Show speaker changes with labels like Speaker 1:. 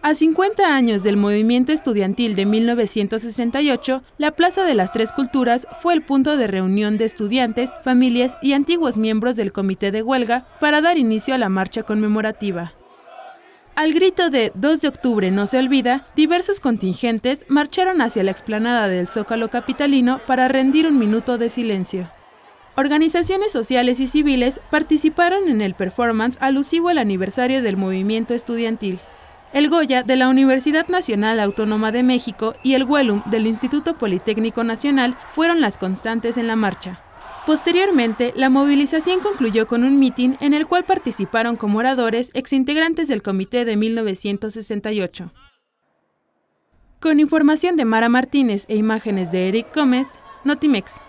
Speaker 1: A 50 años del movimiento estudiantil de 1968, la Plaza de las Tres Culturas fue el punto de reunión de estudiantes, familias y antiguos miembros del comité de huelga para dar inicio a la marcha conmemorativa. Al grito de 2 de octubre no se olvida, diversos contingentes marcharon hacia la explanada del Zócalo Capitalino para rendir un minuto de silencio. Organizaciones sociales y civiles participaron en el performance alusivo al aniversario del movimiento estudiantil el Goya de la Universidad Nacional Autónoma de México y el Huelum del Instituto Politécnico Nacional fueron las constantes en la marcha. Posteriormente, la movilización concluyó con un mitin en el cual participaron como oradores exintegrantes del Comité de 1968. Con información de Mara Martínez e imágenes de Eric Gómez, Notimex.